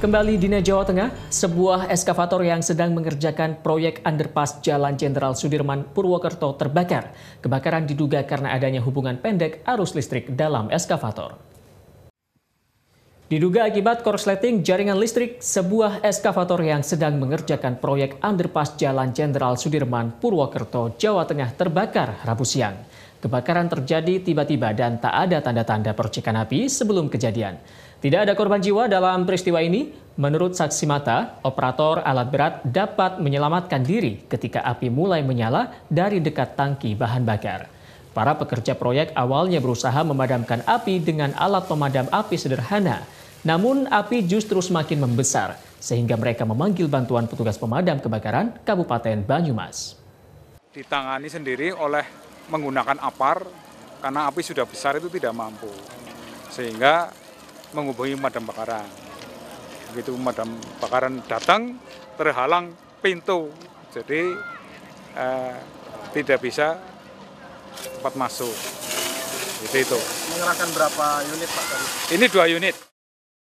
Kembali di Jawa Tengah, sebuah eskavator yang sedang mengerjakan proyek underpass Jalan Jenderal Sudirman Purwokerto terbakar. Kebakaran diduga karena adanya hubungan pendek arus listrik dalam eskavator. Diduga akibat korsleting jaringan listrik, sebuah eskavator yang sedang mengerjakan proyek underpass Jalan Jenderal Sudirman Purwokerto, Jawa Tengah terbakar Rabu siang. Kebakaran terjadi tiba-tiba dan tak ada tanda-tanda percikan api sebelum kejadian. Tidak ada korban jiwa dalam peristiwa ini. Menurut saksi mata, operator alat berat dapat menyelamatkan diri ketika api mulai menyala dari dekat tangki bahan bakar. Para pekerja proyek awalnya berusaha memadamkan api dengan alat pemadam api sederhana. Namun api justru semakin membesar sehingga mereka memanggil bantuan petugas pemadam kebakaran Kabupaten Banyumas. Ditangani sendiri oleh menggunakan apar karena api sudah besar itu tidak mampu. Sehingga menghubungi pemadam kebakaran. Begitu pemadam kebakaran datang, terhalang pintu, jadi eh, tidak bisa cepat masuk. Itu itu. Mengerahkan berapa unit Pak? Ini dua unit.